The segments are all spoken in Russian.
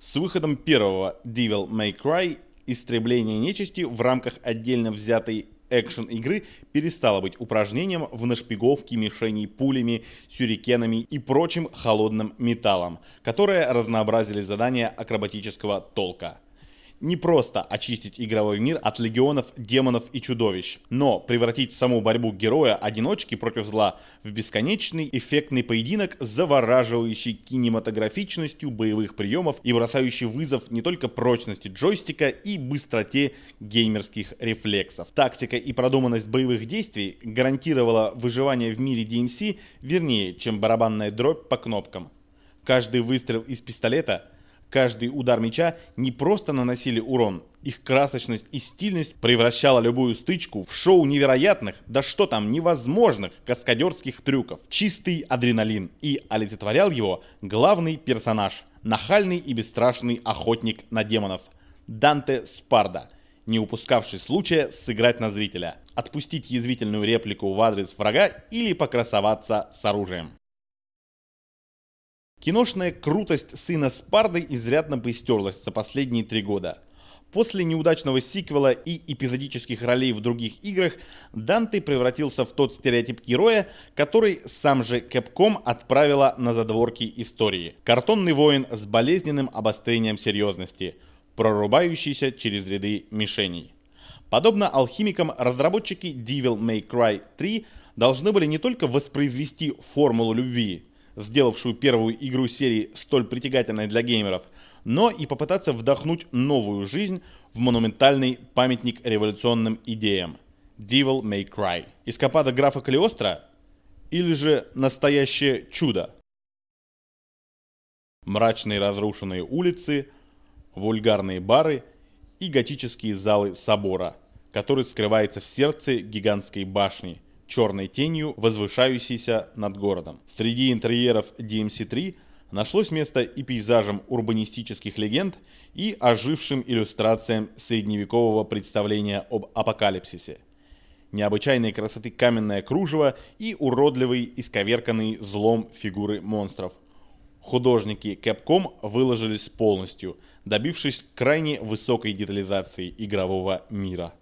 С выходом первого Devil May Cry истребление нечисти в рамках отдельно взятой экшен-игры перестало быть упражнением в нашпиговке мишеней пулями, сюрикенами и прочим холодным металлом, которые разнообразили задания акробатического толка не просто очистить игровой мир от легионов, демонов и чудовищ, но превратить саму борьбу героя-одиночки против зла в бесконечный эффектный поединок, завораживающий кинематографичностью боевых приемов и бросающий вызов не только прочности джойстика и быстроте геймерских рефлексов. Тактика и продуманность боевых действий гарантировала выживание в мире DMC эм вернее, чем барабанная дробь по кнопкам. Каждый выстрел из пистолета – Каждый удар меча не просто наносили урон, их красочность и стильность превращала любую стычку в шоу невероятных, да что там, невозможных каскадерских трюков. Чистый адреналин и олицетворял его главный персонаж, нахальный и бесстрашный охотник на демонов Данте Спарда, не упускавший случая сыграть на зрителя, отпустить язвительную реплику в адрес врага или покрасоваться с оружием. Киношная крутость сына Спарды изрядно бы стерлась за последние три года. После неудачного сиквела и эпизодических ролей в других играх, Данте превратился в тот стереотип героя, который сам же Capcom отправила на задворки истории. Картонный воин с болезненным обострением серьезности, прорубающийся через ряды мишеней. Подобно алхимикам, разработчики Devil May Cry 3 должны были не только воспроизвести формулу любви, сделавшую первую игру серии столь притягательной для геймеров, но и попытаться вдохнуть новую жизнь в монументальный памятник революционным идеям. Devil May Cry. Эскапада графа Калиостро или же настоящее чудо? Мрачные разрушенные улицы, вульгарные бары и готические залы собора, который скрывается в сердце гигантской башни – черной тенью, возвышающейся над городом. Среди интерьеров DMC-3 нашлось место и пейзажам урбанистических легенд, и ожившим иллюстрациям средневекового представления об апокалипсисе. Необычайной красоты каменное кружево и уродливый, исковерканный злом фигуры монстров. Художники Capcom выложились полностью, добившись крайне высокой детализации игрового мира.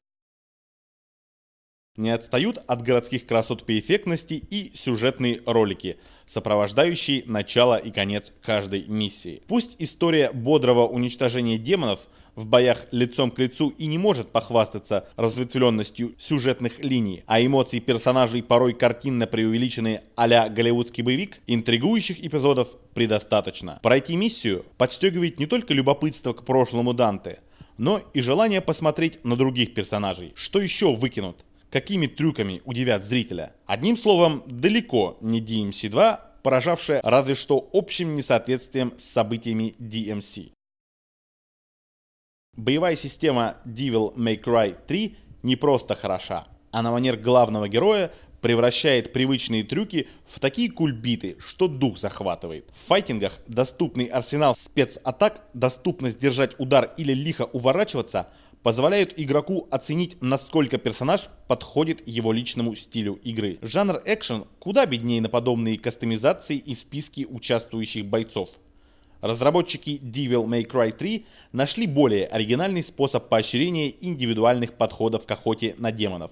Не отстают от городских красот по эффектности и сюжетные ролики, сопровождающие начало и конец каждой миссии. Пусть история бодрого уничтожения демонов в боях лицом к лицу и не может похвастаться разветвленностью сюжетных линий, а эмоции персонажей порой картинно преувеличены а-ля голливудский боевик, интригующих эпизодов предостаточно. Пройти миссию подстегивает не только любопытство к прошлому Данте, но и желание посмотреть на других персонажей, что еще выкинут, какими трюками удивят зрителя. Одним словом, далеко не DMC 2, поражавшая разве что общим несоответствием с событиями DMC. Боевая система Devil May Cry 3 не просто хороша, а на манер главного героя превращает привычные трюки в такие кульбиты, что дух захватывает. В файтингах доступный арсенал спецатак, доступность держать удар или лихо уворачиваться позволяют игроку оценить, насколько персонаж подходит его личному стилю игры. Жанр экшен куда беднее на подобные кастомизации и списки участвующих бойцов. Разработчики Devil May Cry 3 нашли более оригинальный способ поощрения индивидуальных подходов к охоте на демонов.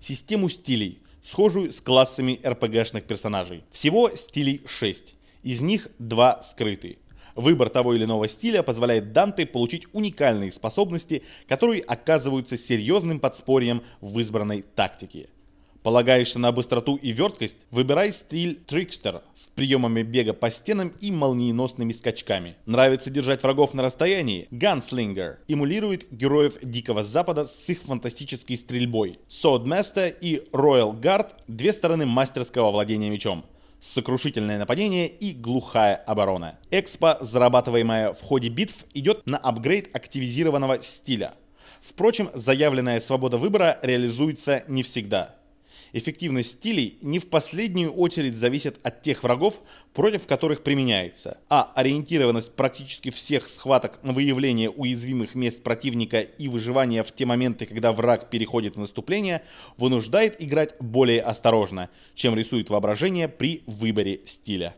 Систему стилей, схожую с классами RPG-шных персонажей. Всего стилей 6, из них 2 скрытые. Выбор того или иного стиля позволяет Данте получить уникальные способности, которые оказываются серьезным подспорьем в избранной тактике. Полагаешься на быстроту и верткость? Выбирай стиль Трикстер с приемами бега по стенам и молниеносными скачками. Нравится держать врагов на расстоянии? Ганслингер эмулирует героев Дикого Запада с их фантастической стрельбой. Содместа и Royal Guard – две стороны мастерского владения мечом сокрушительное нападение и глухая оборона. Экспо, зарабатываемая в ходе битв, идет на апгрейд активизированного стиля. Впрочем, заявленная свобода выбора реализуется не всегда. Эффективность стилей не в последнюю очередь зависит от тех врагов, против которых применяется, а ориентированность практически всех схваток на выявление уязвимых мест противника и выживание в те моменты, когда враг переходит в наступление, вынуждает играть более осторожно, чем рисует воображение при выборе стиля.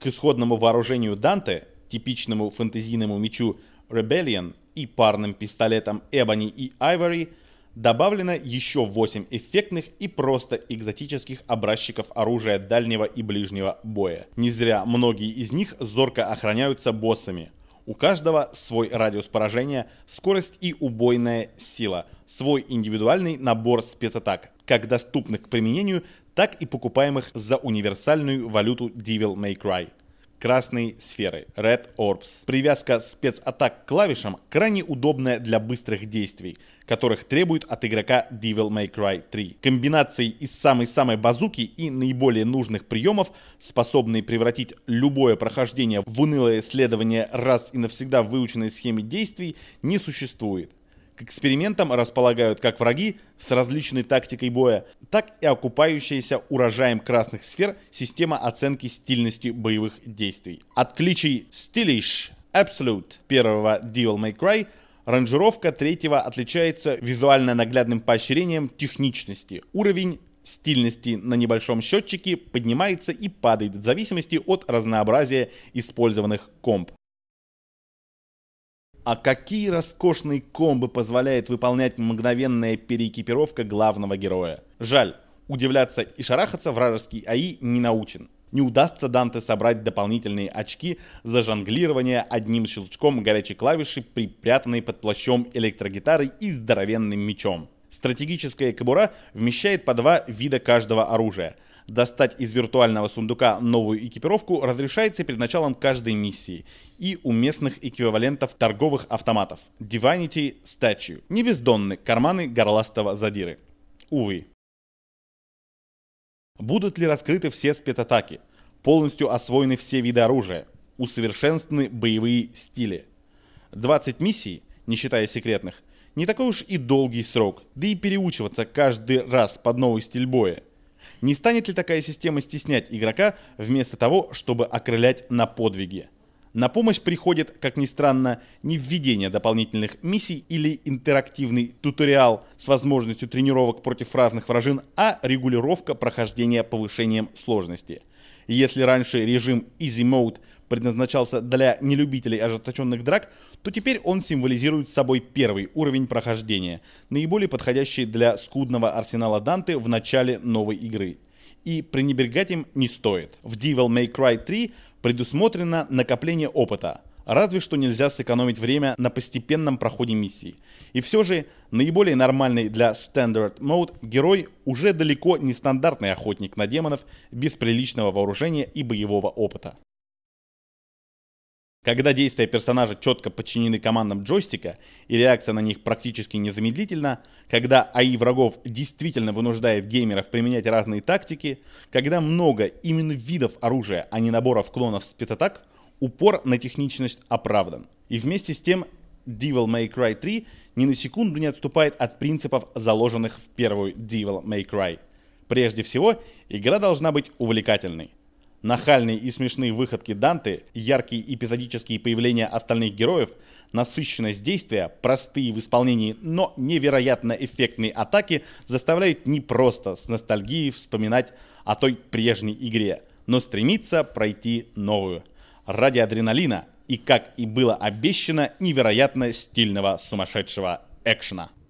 К исходному вооружению Данте, типичному фэнтезийному мечу Rebellion и парным пистолетам Ebony и Ivory – добавлено еще 8 эффектных и просто экзотических образчиков оружия дальнего и ближнего боя. Не зря многие из них зорко охраняются боссами. У каждого свой радиус поражения, скорость и убойная сила, свой индивидуальный набор спецатак, как доступных к применению, так и покупаемых за универсальную валюту Devil May Cry красной сферы Red Orbs. Привязка спецатак к клавишам крайне удобная для быстрых действий, которых требует от игрока Devil May Cry 3. Комбинации из самой-самой базуки и наиболее нужных приемов, способные превратить любое прохождение в унылое исследование раз и навсегда выученной схеме действий, не существует. К экспериментам располагают как враги с различной тактикой боя, так и окупающаяся урожаем красных сфер система оценки стильности боевых действий. От кличей Stylish Absolute первого Devil May Cry ранжировка третьего отличается визуально наглядным поощрением техничности. Уровень стильности на небольшом счетчике поднимается и падает в зависимости от разнообразия использованных комп. А какие роскошные комбы позволяет выполнять мгновенная переэкипировка главного героя? Жаль, удивляться и шарахаться вражеский АИ не научен. Не удастся Данте собрать дополнительные очки за жонглирование одним щелчком горячей клавиши, припрятанной под плащом электрогитары и здоровенным мечом. Стратегическая кобура вмещает по два вида каждого оружия – Достать из виртуального сундука новую экипировку разрешается перед началом каждой миссии и у местных эквивалентов торговых автоматов Divinity Statue. Не бездонны карманы горластого задиры. Увы. Будут ли раскрыты все спецатаки? Полностью освоены все виды оружия? Усовершенствованы боевые стили? 20 миссий, не считая секретных, не такой уж и долгий срок, да и переучиваться каждый раз под новый стиль боя – не станет ли такая система стеснять игрока вместо того, чтобы окрылять на подвиги? На помощь приходит, как ни странно, не введение дополнительных миссий или интерактивный туториал с возможностью тренировок против разных вражин, а регулировка прохождения повышением сложности. Если раньше режим Easy Mode предназначался для нелюбителей ожесточенных драк, то теперь он символизирует собой первый уровень прохождения, наиболее подходящий для скудного арсенала Данты в начале новой игры. И пренебрегать им не стоит. В Devil May Cry 3 Предусмотрено накопление опыта, разве что нельзя сэкономить время на постепенном проходе миссий. И все же, наиболее нормальный для Standard Mode герой уже далеко не стандартный охотник на демонов без приличного вооружения и боевого опыта. Когда действия персонажа четко подчинены командам джойстика и реакция на них практически незамедлительна, когда АИ врагов действительно вынуждает геймеров применять разные тактики, когда много именно видов оружия, а не наборов клонов спецатак, упор на техничность оправдан. И вместе с тем Devil May Cry 3 ни на секунду не отступает от принципов, заложенных в первую Devil May Cry. Прежде всего, игра должна быть увлекательной. Нахальные и смешные выходки Данте, яркие эпизодические появления остальных героев, насыщенность действия, простые в исполнении, но невероятно эффектные атаки заставляют не просто с ностальгией вспоминать о той прежней игре, но стремиться пройти новую. Ради адреналина и, как и было обещано, невероятно стильного сумасшедшего экшена.